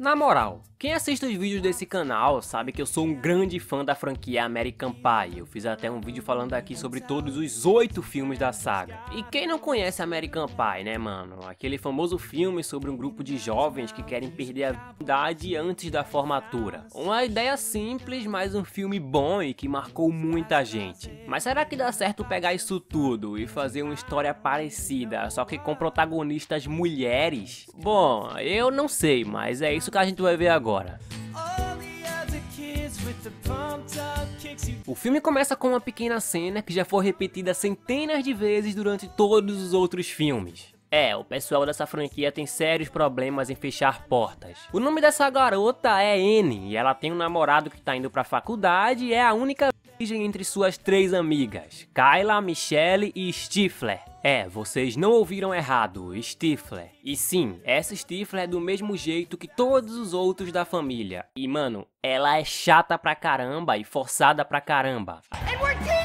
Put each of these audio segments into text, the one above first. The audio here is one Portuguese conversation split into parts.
Na moral, quem assiste os vídeos desse canal sabe que eu sou um grande fã da franquia American Pie. Eu fiz até um vídeo falando aqui sobre todos os oito filmes da saga. E quem não conhece American Pie, né, mano? Aquele famoso filme sobre um grupo de jovens que querem perder a idade antes da formatura. Uma ideia simples, mas um filme bom e que marcou muita gente. Mas será que dá certo pegar isso tudo e fazer uma história parecida, só que com protagonistas mulheres? Bom, eu não sei, mas é isso que a gente vai ver agora agora. O filme começa com uma pequena cena que já foi repetida centenas de vezes durante todos os outros filmes. É, o pessoal dessa franquia tem sérios problemas em fechar portas. O nome dessa garota é N e ela tem um namorado que tá indo pra faculdade e é a única virgem entre suas três amigas, Kyla, Michelle e Stifler. É, vocês não ouviram errado, Stifler. E sim, essa Stifler é do mesmo jeito que todos os outros da família. E mano, ela é chata pra caramba e forçada pra caramba. And é we're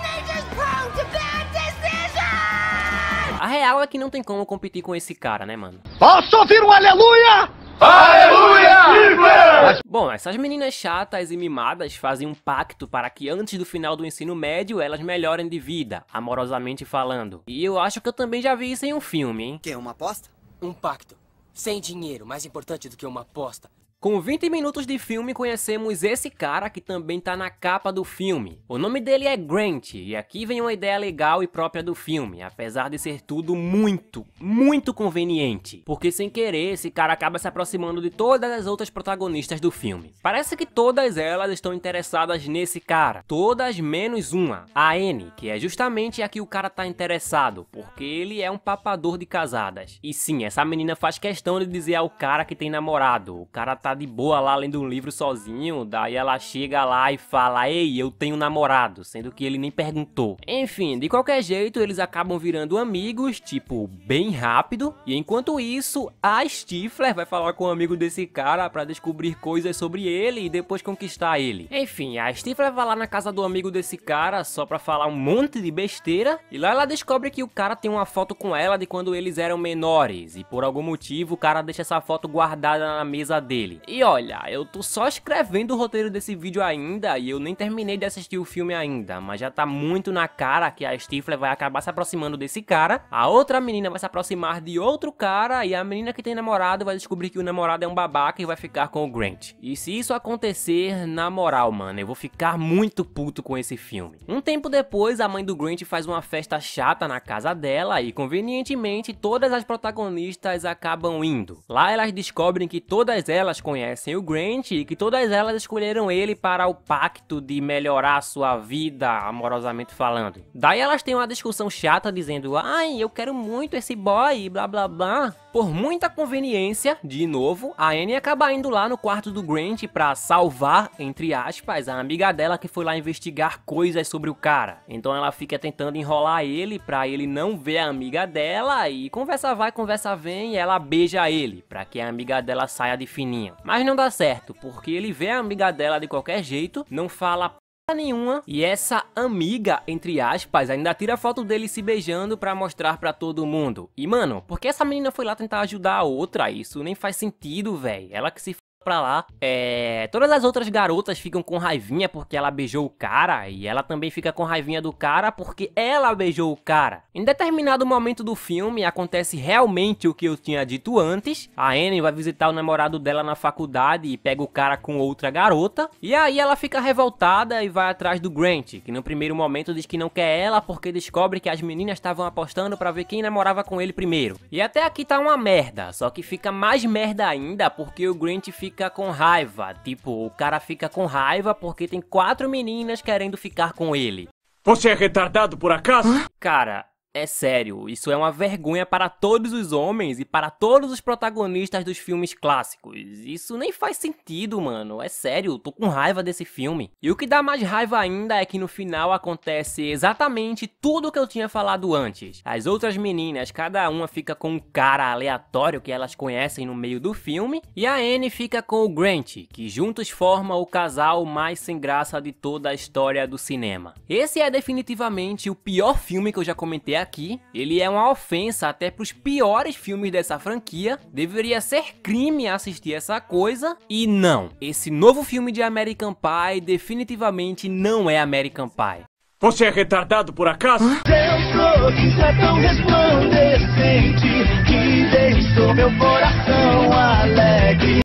real é que não tem como competir com esse cara, né, mano? Posso ouvir um aleluia? Aleluia! Bom, essas meninas chatas e mimadas fazem um pacto para que antes do final do ensino médio elas melhorem de vida, amorosamente falando. E eu acho que eu também já vi isso em um filme, hein? Que uma aposta? Um pacto. Sem dinheiro, mais importante do que uma aposta, com 20 minutos de filme, conhecemos esse cara que também tá na capa do filme. O nome dele é Grant, e aqui vem uma ideia legal e própria do filme, apesar de ser tudo muito, muito conveniente. Porque sem querer, esse cara acaba se aproximando de todas as outras protagonistas do filme. Parece que todas elas estão interessadas nesse cara, todas menos uma, a Anne, que é justamente a que o cara tá interessado, porque ele é um papador de casadas. E sim, essa menina faz questão de dizer ao cara que tem namorado, o cara tá de boa lá lendo um livro sozinho, daí ela chega lá e fala: Ei, eu tenho namorado, sendo que ele nem perguntou. Enfim, de qualquer jeito, eles acabam virando amigos, tipo, bem rápido. E enquanto isso, a Stifler vai falar com o um amigo desse cara para descobrir coisas sobre ele e depois conquistar ele. Enfim, a Stifler vai lá na casa do amigo desse cara só pra falar um monte de besteira. E lá ela descobre que o cara tem uma foto com ela de quando eles eram menores. E por algum motivo, o cara deixa essa foto guardada na mesa dele dele. E olha, eu tô só escrevendo o roteiro desse vídeo ainda e eu nem terminei de assistir o filme ainda, mas já tá muito na cara que a Stifler vai acabar se aproximando desse cara, a outra menina vai se aproximar de outro cara e a menina que tem namorado vai descobrir que o namorado é um babaca e vai ficar com o Grant. E se isso acontecer, na moral, mano, eu vou ficar muito puto com esse filme. Um tempo depois, a mãe do Grant faz uma festa chata na casa dela e, convenientemente, todas as protagonistas acabam indo. Lá elas descobrem que todas elas conhecem o Grant e que todas elas escolheram ele para o pacto de melhorar sua vida, amorosamente falando. Daí elas têm uma discussão chata dizendo: Ai, eu quero muito esse boy, blá blá blá. Por muita conveniência, de novo, a Annie acaba indo lá no quarto do Grant para salvar, entre aspas, a amiga dela que foi lá investigar coisas sobre o cara. Então ela fica tentando enrolar ele para ele não ver a amiga dela e conversa vai, conversa vem, e ela beija ele para que a amiga dela saia de fininho. Mas não dá certo, porque ele vê a amiga dela de qualquer jeito, não fala nenhuma. E essa amiga, entre aspas, ainda tira foto dele se beijando pra mostrar pra todo mundo. E mano, por que essa menina foi lá tentar ajudar a outra? Isso nem faz sentido, velho. Ela que se pra lá. É... Todas as outras garotas ficam com raivinha porque ela beijou o cara. E ela também fica com raivinha do cara porque ela beijou o cara. Em determinado momento do filme, acontece realmente o que eu tinha dito antes. A Annie vai visitar o namorado dela na faculdade e pega o cara com outra garota. E aí ela fica revoltada e vai atrás do Grant, que no primeiro momento diz que não quer ela porque descobre que as meninas estavam apostando para ver quem namorava com ele primeiro. E até aqui tá uma merda, só que fica mais merda ainda porque o Grant fica fica com raiva. Tipo, o cara fica com raiva porque tem quatro meninas querendo ficar com ele. Você é retardado por acaso? Cara, é sério, isso é uma vergonha para todos os homens e para todos os protagonistas dos filmes clássicos. Isso nem faz sentido, mano. É sério, tô com raiva desse filme. E o que dá mais raiva ainda é que no final acontece exatamente tudo o que eu tinha falado antes. As outras meninas, cada uma fica com um cara aleatório que elas conhecem no meio do filme, e a Anne fica com o Grant, que juntos forma o casal mais sem graça de toda a história do cinema. Esse é definitivamente o pior filme que eu já comentei aqui, ele é uma ofensa até para os piores filmes dessa franquia. Deveria ser crime assistir essa coisa e não. Esse novo filme de American Pie definitivamente não é American Pie. Você é retardado por acaso? Seus é tão resplandecente que deixou meu coração alegre.